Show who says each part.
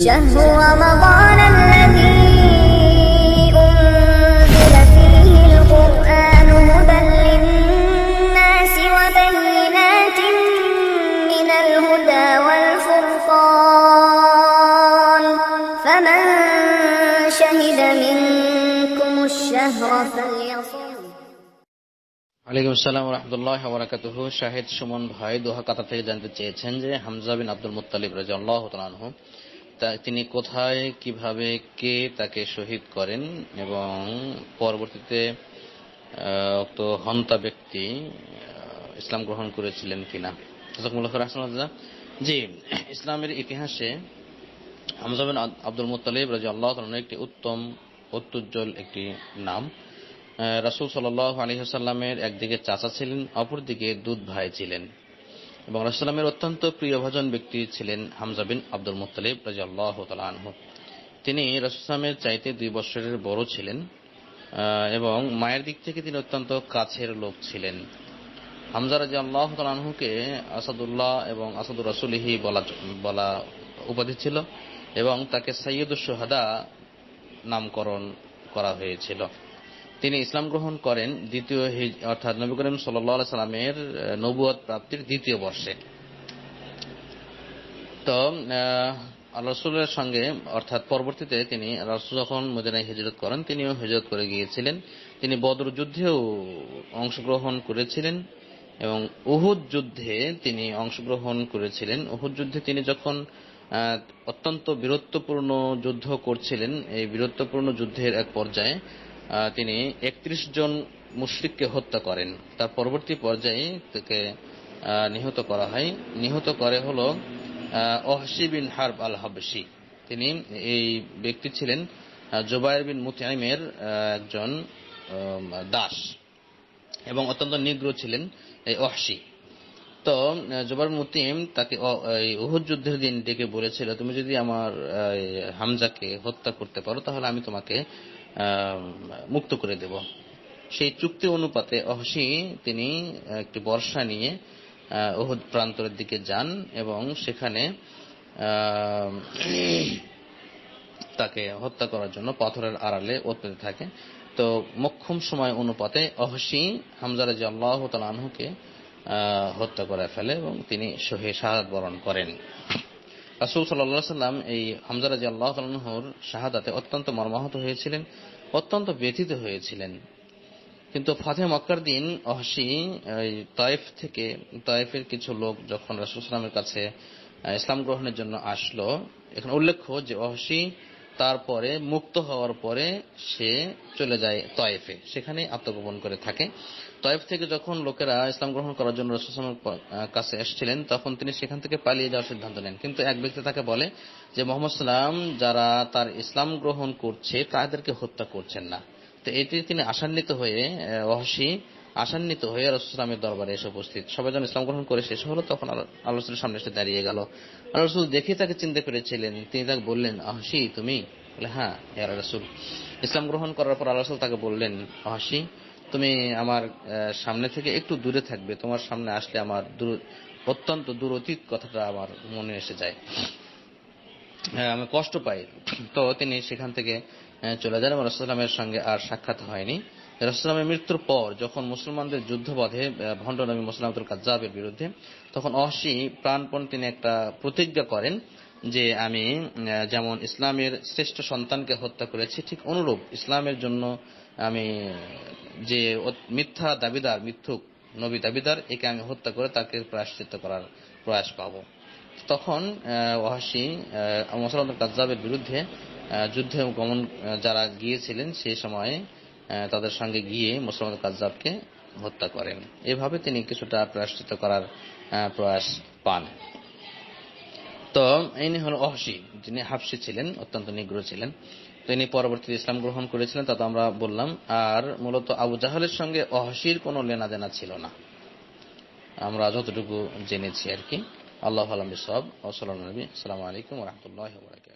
Speaker 1: شهر رمضان الذي أنزل فيه القرآن هدى للناس وبينات من الهدى والفرقان فمن شهد منكم الشهر فليصم আলাইকুম আসসালাম রহমতুল্লাহ বরাকাতুহ শাহেদ সুমন ভাই দোহা কাতা থেকে জানতে চেয়েছেন যে হামজা বিন আব্দুল মুতালিব রাজা আল্লাহ তালাহ তিনি কোথায় কিভাবে কে তাকে শহীদ করেন এবং পরবর্তীতে তো হন্তা ব্যক্তি ইসলাম গ্রহণ করেছিলেন কিনা জি ইসলামের ইতিহাসে আমজাবিন আব্দুল মুতালিব রাজি আল্লাহ একটি উত্তম অত্যুজ্জ্বল একটি নাম রাসুল সাল আলহিহাসাল্লামের একদিকে চাচা ছিলেন অপরদিকে দুধ ভাই ছিলেন এবং রাসুলামের অত্যন্ত প্রিয়ভাজন ব্যক্তি ছিলেন হামজা বিন আব্দুল মুতালিব রাজিয়াল্লাহ তালাহ তিনি রাসুলামের চাইতে দুই বছরের বড় ছিলেন এবং মায়ের দিক থেকে তিনি অত্যন্ত কাছের লোক ছিলেন হামজা রাজি আল্লাহ তালাহুকে আসাদুল্লাহ এবং আসাদুর রাসুলিহি বলা বলা উপাধি ছিল এবং তাকে সৈয়দ সোহাদা নামকরণ করা হয়েছিল তিনি ইসলাম গ্রহণ করেন দ্বিতীয় অর্থাৎ নবী করিম সাল্লা সাল্লামের নবুয়ত প্রাপ্তির দ্বিতীয় বর্ষে তো রসুলের সঙ্গে অর্থাৎ পরবর্তীতে তিনি রাসুল যখন মদিনায় হিজরত করেন তিনিও হিজরত করে গিয়েছিলেন তিনি বদর যুদ্ধেও অংশগ্রহণ করেছিলেন এবং উহুদ যুদ্ধে তিনি অংশগ্রহণ করেছিলেন উহুদ যুদ্ধে তিনি যখন অত্যন্ত বীরত্বপূর্ণ যুদ্ধ করছিলেন এই বীরত্বপূর্ণ যুদ্ধের এক পর্যায়ে তিনি একত্রিশ জন মুশ্রিককে হত্যা করেন তার পরবর্তী পর্যায়ে তাকে নিহত করা হয় নিহত করে হল অহসি বিন হার্ব আল হাবসি তিনি এই ব্যক্তি ছিলেন জোবায়ের বিন মুতিমের একজন দাস এবং অত্যন্ত নিগ্র ছিলেন এই অহসি তো জোবার মুতিম তাকে উহুদ যুদ্ধের দিন ডেকে বলেছিল তুমি যদি আমার হামজাকে হত্যা করতে পারো তাহলে আমি তোমাকে মুক্ত করে দেব সেই চুক্তি অনুপাতে অহসি তিনি একটি বর্ষা নিয়ে ওহদ প্রান্তরের দিকে যান এবং সেখানে তাকে হত্যা করার জন্য পাথরের আড়ালে পেতে থাকে তো মক্ষম সময় অনুপাতে অহসি হামজার আল্লাহ তাল হত্যা করে ফেলে এবং তিনি শহীদ শাহাদ বরণ করেন রাসুল সাল্লাহ সাল্লাম এই হামজারাজি আল্লাহ তালহর শাহাদাতে অত্যন্ত মর্মাহত হয়েছিলেন অত্যন্ত ব্যথিত হয়েছিলেন কিন্তু ফাতে মক্কার দিন অহসি তয়েফ থেকে তয়েফের কিছু লোক যখন রাসুল সাল্লামের কাছে ইসলাম গ্রহণের জন্য আসলো এখানে উল্লেখ্য যে অহসি তারপরে মুক্ত হওয়ার পরে সে চলে যায় তয়েফে সেখানে আত্মগোপন করে থাকে তয়েফ থেকে যখন লোকেরা ইসলাম গ্রহণ করার জন্য রসুলের কাছে এসেছিলেন তখন তিনি সেখান থেকে পালিয়ে যাওয়ার সিদ্ধান্ত নেন কিন্তু এক ব্যক্তি তাকে বলে যে মোহাম্মদ সাল্লাম যারা তার ইসলাম গ্রহণ করছে তাদেরকে হত্যা করছেন না তো এটি তিনি আশান্বিত হয়ে অহসি আসান্বিত হয়ে রসুলামের দরবারে এসে উপস্থিত সবাই যখন ইসলাম গ্রহণ করে শেষ হলো তখন আল্লাহ সামনে এসে দাঁড়িয়ে গেল আল্লাহ রসুল দেখে তাকে চিনতে পেরেছিলেন তিনি তাকে বললেন আহসি তুমি হ্যাঁ হেয়ার রসুল ইসলাম গ্রহণ করার পর আল্লাহ তাকে বললেন আহসি তুমি আমার সামনে থেকে একটু দূরে থাকবে তোমার সামনে আসলে আমার দূর অত্যন্ত দূরতীত কথাটা আমার মনে এসে যায় হ্যাঁ, আমি কষ্ট পাই তো তিনি সেখান থেকে চলে যান রসুলামের সঙ্গে আর সাক্ষাৎ হয়নি রাসুলামের মৃত্যুর পর যখন মুসলমানদের যুদ্ধ বাঁধে নবী মুসলাম আব্দুল কাজাবের বিরুদ্ধে তখন অসি প্রাণপণ তিনি একটা প্রতিজ্ঞা করেন যে আমি যেমন ইসলামের শ্রেষ্ঠ সন্তানকে হত্যা করেছি ঠিক অনুরূপ ইসলামের জন্য আমি যে মিথ্যা দাবিদার মিথ্যুক নবী দাবিদার একে আমি হত্যা করে তাকে প্রায়শ্চিত করার প্রয়াস পাব তখন ওয়াসি মুসলাম কাজাবের বিরুদ্ধে যুদ্ধে গমন যারা গিয়েছিলেন সেই সময়ে তাদের সঙ্গে গিয়ে মুসলমান কাজাবকে হত্যা করেন এভাবে তিনি কিছুটা প্রায়শ্চিত করার প্রয়াস পান তো ইনি হল অহসি যিনি হাফসি ছিলেন অত্যন্ত নিগ্র ছিলেন তিনি পরবর্তীতে ইসলাম গ্রহণ করেছিলেন তা তো আমরা বললাম আর মূলত আবু জাহালের সঙ্গে অহসির কোনো দেনা ছিল না আমরা যতটুকু জেনেছি আর কি আল্লাহ আলম সব ওসলাম নবী আলাইকুম রহমতুল্লাহ